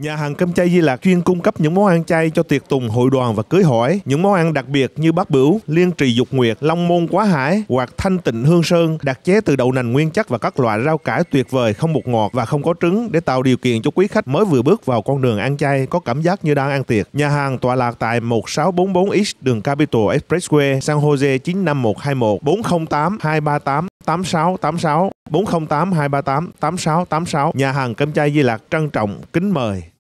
Nhà hàng cơm chay Di Lạc chuyên cung cấp những món ăn chay cho tiệc tùng hội đoàn và cưới hỏi. Những món ăn đặc biệt như bát bửu, liên trì dục nguyệt, long môn quá hải hoặc thanh tịnh hương sơn đặc chế từ đậu nành nguyên chất và các loại rau cải tuyệt vời không bột ngọt và không có trứng để tạo điều kiện cho quý khách mới vừa bước vào con đường ăn chay có cảm giác như đang ăn tiệc. Nhà hàng tọa lạc tại 1644X đường Capital Expressway, San Jose 95121, 408 238 86 86 408 238 86 86 nhà hàng cơm chay Di Lạc trân trọng kính mời